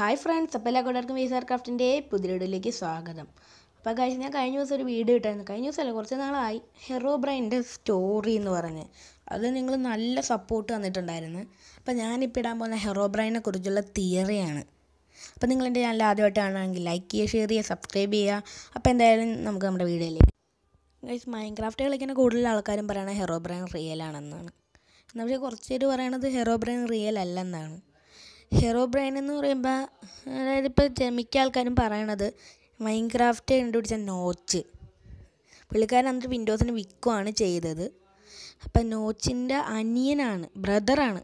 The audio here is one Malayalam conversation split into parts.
ഹായ് ഫ്രണ്ട്സ് അപ്പോൾ എല്ലാ കൂടെ വി സാർ ക്രാഫ്റ്റിൻ്റെ പുതിയടിലേക്ക് സ്വാഗതം അപ്പോൾ കഴിച്ച് ഞാൻ കഴിഞ്ഞ ദിവസം ഒരു വീഡിയോ ഇട്ടായിരുന്നു കഴിഞ്ഞ ദിവസമല്ല കുറച്ച് നാളായി ഹെറോ ബ്രൈൻ്റെ സ്റ്റോറി എന്ന് പറഞ്ഞ് അത് നിങ്ങൾ നല്ല സപ്പോർട്ട് തന്നിട്ടുണ്ടായിരുന്നു അപ്പോൾ ഞാനിപ്പോൾ ഇടാൻ പോകുന്ന ഹെറോ ബ്രൈനെ കുറിച്ചുള്ള തിയറിയാണ് അപ്പോൾ നിങ്ങൾ എൻ്റെ ചാനൽ ആദ്യമായിട്ടാണെങ്കിൽ ലൈക്ക് ചെയ്യുക ഷെയർ ചെയ്യുക സബ്സ്ക്രൈബ് ചെയ്യുക അപ്പോൾ എന്തായാലും നമുക്ക് നമ്മുടെ വീഡിയോയിലേക്ക് കഴിച്ച് മൈൻക്രാഫ്റ്റ് കളിക്കുന്ന കൂടുതൽ ആൾക്കാരും പറയണത് ഹെറോ ബ്രൈൻ റിയൽ ആണെന്നാണ് എന്നാൽ പക്ഷേ കുറച്ച് പേര് പറയണത് ഹെറോ ബ്രൈൻ റിയൽ അല്ലെന്നാണ് ഹെറോ ബ്രെയിൻ എന്ന് പറയുമ്പോൾ അതായത് ഇപ്പോൾ മിക്ക ആൾക്കാരും പറയണത് മൈൻക്രാഫ്റ്റ് കണ്ടുപിടിച്ച നോച്ച് പുള്ളിക്കാരൻ അന്നിട്ട് വിൻഡോസിന് വിൽക്കുവാണ് ചെയ്തത് അപ്പം നോച്ചിൻ്റെ അനിയനാണ് ബ്രദറാണ്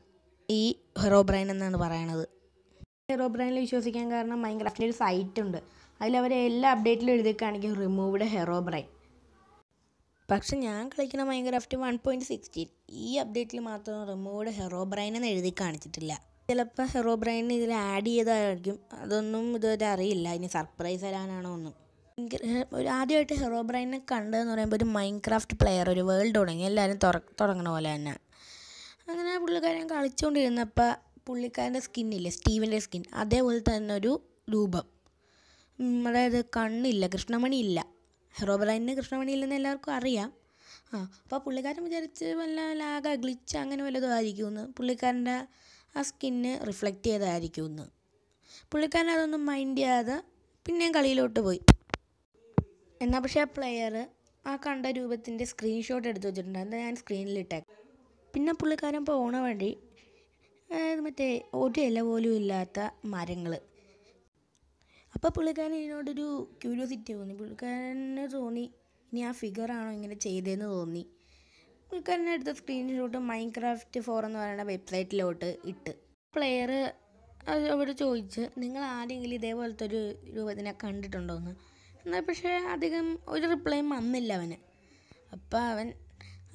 ഈ ഹെറോ ബ്രെയിൻ എന്നാണ് പറയണത് ഹെറോ ബ്രെയിനിൽ വിശ്വസിക്കാൻ കാരണം മൈൻക്രാഫ്റ്റിൻ്റെ ഒരു സൈറ്റ് ഉണ്ട് അതിൽ എല്ലാ അപ്ഡേറ്റിലും എഴുതിക്കാണെങ്കിൽ റിമൂവ്ഡ് ഹെറോ ബ്രെയിൻ പക്ഷെ ഞാൻ കളിക്കുന്ന മൈൻക്രാഫ്റ്റ് വൺ പോയിൻറ്റ് സിക്സ്റ്റീൻ ഈ അപ്ഡേറ്റിൽ മാത്രം റിമൂവ്ഡ് ഹെറോ ബ്രെയിൻ എന്ന് എഴുതി കാണിച്ചിട്ടില്ല ചിലപ്പോൾ ഹെറോ ബ്രൈൻ ഇതിൽ ആഡ് ചെയ്തതായിരിക്കും അതൊന്നും ഇതുവരെ അറിയില്ല ഇനി സർപ്രൈസ് തരാനാണോ ഒന്നും ഒരു ആദ്യമായിട്ട് ഹെറോ ബ്രൈനെ കണ്ടതെന്ന് പറയുമ്പോൾ ഒരു മൈൻഡ് ക്രാഫ്റ്റ് പ്ലെയർ ഒരു വേൾഡ് തുടങ്ങി എല്ലാവരും തുടങ്ങുന്ന തുടങ്ങണ പോലെ തന്നെ അങ്ങനെ പുള്ളിക്കാരൻ കളിച്ചുകൊണ്ടിരുന്നപ്പോൾ പുള്ളിക്കാരൻ്റെ സ്കിന്നില്ലേ സ്റ്റീവിൻ്റെ സ്കിൻ അതേപോലെ തന്നെ ഒരു രൂപം അതായത് കണ്ണില്ല കൃഷ്ണമണി ഇല്ല ഹെറോ ബ്രൈനിന് കൃഷ്ണമണി ഇല്ലെന്ന് എല്ലാവർക്കും അറിയാം ആ അപ്പോൾ പുള്ളിക്കാരൻ വിചാരിച്ച് വല്ല ലാഗ ഗ്ലിച്ച് അങ്ങനെ വല്ലതും ആയിരിക്കുമെന്ന് പുള്ളിക്കാരൻ്റെ ആ സ്കിന്ന് റിഫ്ലക്റ്റ് ചെയ്തായിരിക്കും എന്ന് പുള്ളിക്കാരൻ അതൊന്നും മൈൻഡ് ചെയ്യാതെ പിന്നെയും കളിയിലോട്ട് പോയി എന്നാൽ പക്ഷേ ആ പ്ലെയർ ആ കണ്ട രൂപത്തിൻ്റെ സ്ക്രീൻഷോട്ട് എടുത്ത് വെച്ചിട്ടുണ്ട് എന്താ ഞാൻ സ്ക്രീനിലിട്ടേക്കാം പിന്നെ പുള്ളിക്കാരൻ പോണ വഴി മറ്റേ ഒരു ഇല പോലും ഇല്ലാത്ത മരങ്ങൾ അപ്പോൾ പുള്ളിക്കാരൻ ഇതിനോടൊരു ക്യൂരിയോസിറ്റി തോന്നി പുള്ളിക്കാരന് തോന്നി ഇനി ആ ഫിഗറാണോ ഇങ്ങനെ ചെയ്തതെന്ന് തോന്നി പുള്ളിക്കാരനെ എടുത്ത സ്ക്രീൻഷോട്ട് മൈൻക്രാഫ്റ്റ് ഫോർ എന്ന് പറയുന്ന വെബ്സൈറ്റിലോട്ട് ഇട്ട് പ്ലെയർ അവിടെ ചോദിച്ച് നിങ്ങൾ ആരെങ്കിലും ഇതേപോലത്തെ ഒരു രൂപത്തിനെ കണ്ടിട്ടുണ്ടോ എന്ന് എന്നാൽ പക്ഷേ അധികം ഒരു റിപ്ലൈയും വന്നില്ല അവന് അപ്പം അവൻ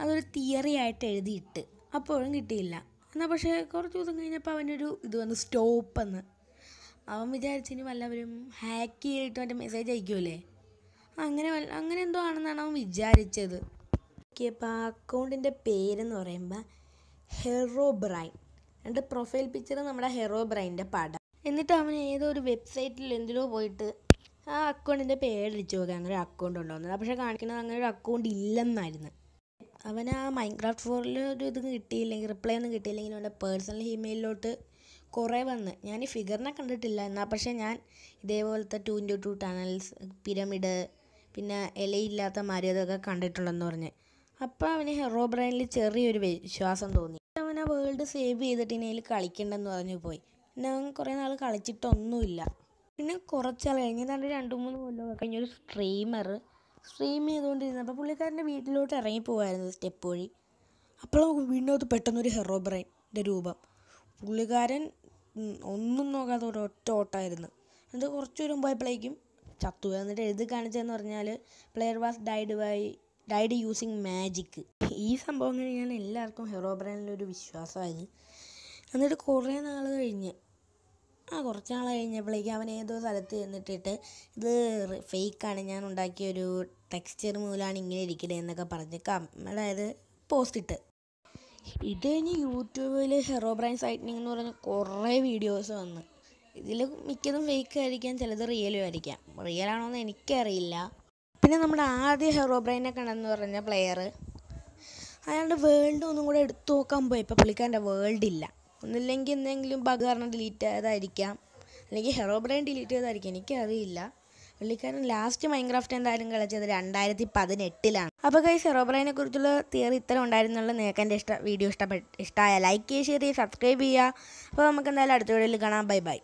അതൊരു തിയറി ആയിട്ട് എഴുതിയിട്ട് അപ്പോഴും കിട്ടിയില്ല എന്നാൽ പക്ഷേ കുറച്ച് ദിവസം കഴിഞ്ഞപ്പോൾ അവനൊരു ഇത് വന്ന് സ്റ്റോപ്പ് എന്ന് അവൻ വിചാരിച്ചിനി വല്ലവരും ഹാക്ക് ചെയ്തിട്ട് മറ്റേ മെസ്സേജ് അയക്കുമല്ലേ അങ്ങനെ അങ്ങനെ എന്തോ ആണെന്നാണ് അവൻ വിചാരിച്ചത് നോക്കിയപ്പോൾ അക്കൗണ്ടിൻ്റെ പേരെന്ന് പറയുമ്പോൾ ഹെറോ ബ്രൈൻ എൻ്റെ പ്രൊഫൈൽ പിക്ചർ നമ്മുടെ ഹെറോ ബ്രൈൻ്റെ പടം എന്നിട്ട് അവൻ ഏതോ ഒരു വെബ്സൈറ്റിൽ എന്തിനോ പോയിട്ട് ആ അക്കൗണ്ടിൻ്റെ പേരടിച്ചു നോക്കുക അങ്ങനെ ഒരു അക്കൗണ്ട് ഉണ്ടോയെന്ന് പക്ഷേ കാണിക്കുന്നത് അങ്ങനെ ഒരു അക്കൗണ്ട് ഇല്ലെന്നായിരുന്നു അവൻ ആ മൈൻക്രാഫ്റ്റ് ഫോറിൽ ഒരു ഇത് കിട്ടിയില്ലെങ്കിൽ റിപ്ലൈ ഒന്നും കിട്ടിയില്ലെങ്കിൽ അവൻ്റെ പേഴ്സണൽ ഇമെയിലിലോട്ട് കുറേ വന്ന് ഞാൻ ഈ ഫിഗറിനെ കണ്ടിട്ടില്ല എന്നാൽ പക്ഷേ ഞാൻ ഇതേപോലത്തെ two into two tunnels pyramid പിന്നെ ഇലയില്ലാത്ത മര്യാദ ഒക്കെ കണ്ടിട്ടുള്ളതെന്ന് പറഞ്ഞ് അപ്പം അവന് ഹെറോ ബ്രൈനിൽ ചെറിയൊരു വിശ്വാസം തോന്നി അവൻ ആ വേൾഡ് സേവ് ചെയ്തിട്ട് ഇനി അതിൽ കളിക്കണ്ടെന്ന് പറഞ്ഞു പോയി പിന്നെ അവൻ കുറേ നാൾ കളിച്ചിട്ടൊന്നുമില്ല പിന്നെ കുറച്ചാൾ കഴിഞ്ഞ് രണ്ട് രണ്ട് മൂന്ന് കഴിഞ്ഞ ഒരു സ്ട്രീമർ സ്ട്രീം ചെയ്തുകൊണ്ടിരുന്നത് ചെയ്തുകൊണ്ടിരുന്നപ്പോൾ പുള്ളിക്കാരൻ്റെ വീട്ടിലോട്ട് ഇറങ്ങി പോവായിരുന്നു സ്റ്റെപ്പ് വഴി അപ്പോൾ വീടിനകത്ത് പെട്ടെന്നൊരു ഹെറോ ബ്രൈൻ്റെ രൂപം പുള്ളിക്കാരൻ ഒന്നും നോക്കാത്ത ഒരു ഒറ്റ ഓട്ടമായിരുന്നു എന്നിട്ട് കുറച്ച് ദൂരം പോയപ്പോഴേക്കും ചത്തു എന്നിട്ട് എഴുതി കാണിച്ചതെന്ന് പറഞ്ഞാൽ player was died by died using magic ഈ സംഭവം കഴിഞ്ഞാൽ എല്ലാവർക്കും ഹെറോ ബ്രാൻഡിലൊരു വിശ്വാസമായി എന്നിട്ട് കുറേ നാൾ കഴിഞ്ഞ് ആ കുറച്ച് നാൾ കഴിഞ്ഞപ്പോഴേക്കും അവൻ ഏതോ സ്ഥലത്ത് ചെന്നിട്ടിട്ട് ഇത് ഫേക്കാണ് ഞാൻ ഉണ്ടാക്കിയ ഒരു ടെക്സ്ചർ മൂലമാണ് ഇങ്ങനെ ഇരിക്കുന്നത് എന്നൊക്കെ പറഞ്ഞ് കം അതായത് പോസ്റ്റ് ഇട്ട് ഇത് കഴിഞ്ഞ് യൂട്യൂബിൽ ഹെറോ ബ്രൈൻ സൈറ്റിനിങ് എന്ന് പറഞ്ഞ കുറേ വീഡിയോസ് വന്ന് ഇതിൽ മിക്കതും ഫേക്ക് ആയിരിക്കാം ചിലത് റിയലും ആയിരിക്കാം റിയലാണോ എന്ന് എനിക്കറിയില്ല പിന്നെ നമ്മുടെ ആദ്യ ഹെറോ ബ്രെയിനെ കണ്ടെന്ന് പറഞ്ഞ പ്ലെയർ അയാളുടെ വേൾഡ് ഒന്നും കൂടെ എടുത്തു നോക്കാൻ പോയി ഇപ്പോൾ പുള്ളിക്കാരൻ്റെ വേൾഡ് ഇല്ല ഒന്നില്ലെങ്കിൽ എന്തെങ്കിലും ബഗ് കാരണം ഡിലീറ്റ് ചെയ്തായിരിക്കാം അല്ലെങ്കിൽ ഹെറോ ബ്രെയിൻ ഡിലീറ്റ് ചെയ്തായിരിക്കാം എനിക്കറിയില്ല പുള്ളിക്കാരൻ ലാസ്റ്റ് മൈൻക്രാഫ്റ്റ് എന്തായാലും കളിച്ചത് രണ്ടായിരത്തി പതിനെട്ടിലാണ് അപ്പോൾ കൈ ഹെറോ ബ്രെയിനെ കുറിച്ചുള്ള തിയറി ഇത്തരം ഉണ്ടായിരുന്നുള്ള നിങ്ങൾക്ക് എൻ്റെ ഇഷ്ട വീഡിയോ ഇഷ്ടപ്പെട്ട് ഇഷ്ടമായ ലൈക്ക് ചെയ്യുക ഷെയർ ചെയ്യുക സബ്സ്ക്രൈബ് ചെയ്യുക അപ്പോൾ നമുക്ക് എന്തായാലും അടുത്ത വീഡിയോയിൽ കാണാം ബൈ ബൈ